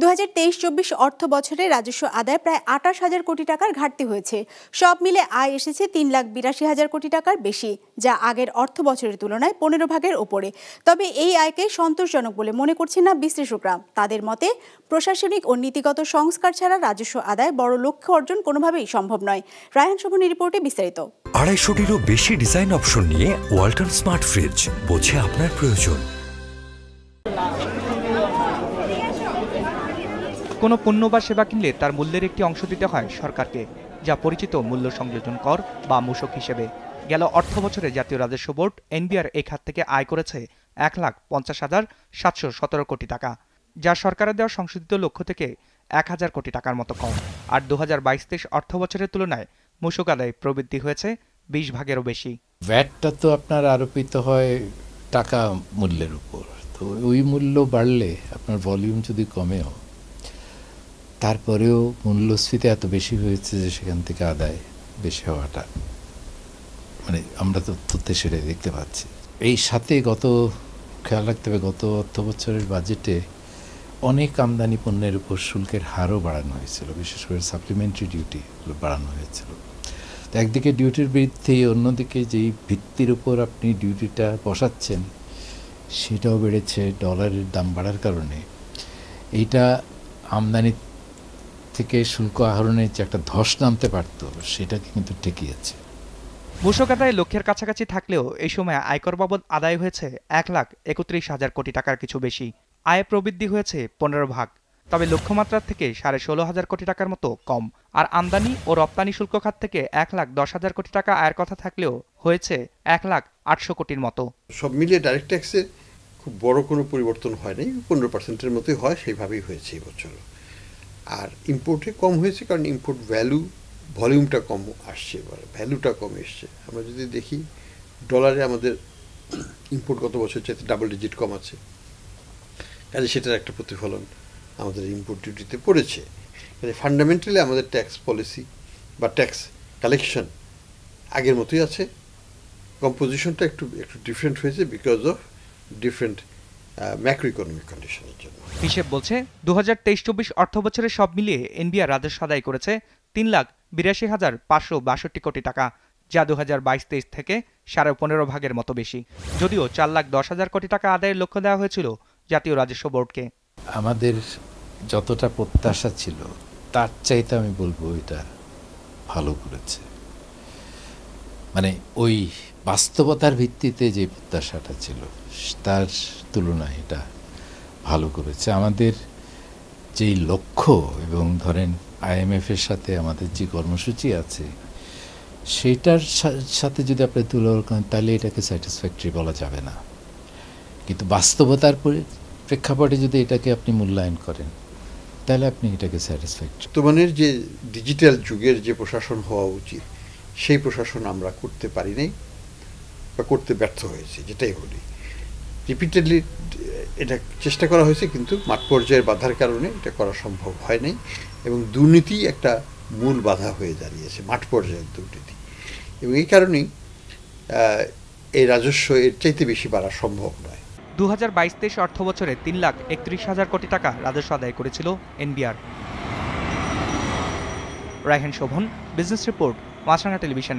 দু হাজার তেইশ চব্বিশ অর্থ বছরে রাজস্ব আদায় প্রায় আঠাশ হাজার কোটি টাকার ঘাটতি হয়েছে সব মিলে আয় এসেছে তিন লাখ বিরাশি হাজার কোটি টাকার বেশি যা আগের অর্থ বছরের তুলনায় পনেরো ভাগের ওপরে তবে এই আয়কে সন্তোষজনক বলে মনে করছেন না বিশ্লেষকরা তাদের মতে প্রশাসনিক ও নীতিগত সংস্কার ছাড়া রাজস্ব আদায় বড় লক্ষ্য অর্জন কোনোভাবেই সম্ভব নয় রায়ন শোভনের রিপোর্টে বিস্তারিত আড়াইশোটিরও বেশি ডিজাইন অপশন নিয়ে ওয়াল্টন স্মার্ট ফ্রিজ বোঝে আপনার প্রয়োজন কোনো পণ্য বা সেবা কিনলে তার মূল্যের একটি অংশ দিতে হয় সরকারকে যা পরিচিত মূল্য সংযোজন কর বা মূসক হিসেবে গেল অর্থ বছরে জাতীয় রাজস্ব বোর্ড এনবিআর এই খাত থেকে আয় করেছে এক লাখ পঞ্চাশ হাজার সাতশো সতেরো কোটি টাকা যা সরকারের দেওয়া সংশোধিত লক্ষ্য থেকে এক হাজার কোটি টাকার মতো কম আর দু হাজার বাইশ তেইশ অর্থ বছরের তুলনায় মূসক আদায় প্রবৃদ্ধি হয়েছে বিশ ভাগেরও বেশি ভ্যাটটা তো আপনার আরোপিত হয় টাকা মূল্যের উপর তো ওই মূল্য বাড়লে আপনার ভলিউম যদি কমেও তারপরেও মূল্যস্ফীতি এত বেশি হয়েছে যে সেখান থেকে আদায় বেশি হওয়াটা মানে আমরা তো তথ্যে সেরে দেখতে পাচ্ছি এই সাথে গত খেয়াল রাখতে হবে গত অর্থ বছরের বাজেটে অনেক আমদানি পণ্যের উপর শুল্কের হারও বাড়ানো হয়েছিল বিশেষ করে সাপ্লিমেন্টারি ডিউটি বাড়ানো হয়েছিল তো একদিকে ডিউটির বৃদ্ধি অন্যদিকে যেই ভিত্তির উপর আপনি ডিউটিটা বসাচ্ছেন সেটাও বেড়েছে ডলারের দাম বাড়ার কারণে এইটা আমদানির থেকে শুল্ক আহরণের যে একটা ধস নামতে পারত সেটাকে কিন্তু ঠেকিয়েছে মুসকাদায় লক্ষ্যের কাছাকাছি থাকলেও এই সময় আয়কর বাবদ আদায় হয়েছে এক লাখ একত্রিশ হাজার কোটি টাকার কিছু বেশি আয় প্রবৃদ্ধি হয়েছে পনেরো ভাগ তবে লক্ষ্যমাত্রার থেকে সাড়ে ষোলো হাজার কোটি টাকার মতো কম আর আমদানি ও রপ্তানি শুল্ক খাত থেকে এক লাখ দশ হাজার কোটি টাকা আয়ের কথা থাকলেও হয়েছে এক লাখ আটশো কোটির মতো সব মিলিয়ে ডাইরেক্ট ট্যাক্সে খুব বড় কোনো পরিবর্তন হয়নি পনেরো পার্সেন্টের মতোই হয় সেইভাবেই হয়েছে এই বছর আর ইম্পোর্টে কম হয়েছে কারণ ইম্পোর্ট ভ্যালু ভলিউমটা কম আসছে এবার ভ্যালুটা কম এসছে আমরা যদি দেখি ডলারে আমাদের ইম্পোর্ট গত বছর চাইতে ডাবল ডিজিট কম আছে কাজে সেটার একটা প্রতিফলন আমাদের ইম্পোর্ট ডিউটিতে পড়েছে কাজে ফান্ডামেন্টালি আমাদের ট্যাক্স পলিসি বা ট্যাক্স কালেকশন আগের মতোই আছে কম্পোজিশনটা একটু একটু ডিফারেন্ট হয়েছে বিকজ অফ ডিফারেন্ট ম্যাক্রো কন্ডিশনের জন্য হিসেব বলছে দু হাজার তেইশ চব্বিশ অর্থ বছরে সব মিলিয়ে এনবিআর রাজস্ব আদায় করেছে তিন লাখ বিরাশি হাজার পাঁচশো বাষট্টি কোটি টাকা যা দু হাজার বাইশ তেইশ থেকে সাড়ে পনেরো ভাগের মতো বেশি যদিও চার লাখ দশ হাজার কোটি টাকা আদায়ের লক্ষ্য দেওয়া হয়েছিল জাতীয় রাজস্ব বোর্ডকে আমাদের যতটা প্রত্যাশা ছিল তার চাইতে আমি বলবো এটা ভালো করেছে মানে ওই বাস্তবতার ভিত্তিতে যে প্রত্যাশাটা ছিল তার তুলনায় এটা ভালো করেছে আমাদের যেই লক্ষ্য এবং ধরেন আইএমএফের সাথে আমাদের যে কর্মসূচি আছে সেটার সাথে যদি আপনি তুলনা করেন তাহলে এটাকে স্যাটিসফ্যাক্টরি বলা যাবে না কিন্তু বাস্তবতার প্রেক্ষাপটে যদি এটাকে আপনি মূল্যায়ন করেন তাহলে আপনি এটাকে স্যাটিসফ্যাক্টরি তোমাদের যে ডিজিটাল যুগের যে প্রশাসন হওয়া উচিত সেই প্রশাসন আমরা করতে পারি নাই বা করতে ব্যর্থ হয়েছে যেটাই বলি রিপিটেডলি এটা চেষ্টা করা হয়েছে কিন্তু মাঠ পর্যায়ের বাধার কারণে এটা করা সম্ভব হয় নাই এবং দুর্নীতি একটা মূল বাধা হয়ে দাঁড়িয়েছে মাঠ পর্যায়ের দুর্নীতি এবং এই কারণেই এই রাজস্ব এর চাইতে বেশি বাড়া সম্ভব নয় দু হাজার বাইশ তেইশ অর্থ বছরে তিন লাখ একত্রিশ হাজার কোটি টাকা রাজস্ব আদায় করেছিল NBR Raihan Shovon business report Maasranga television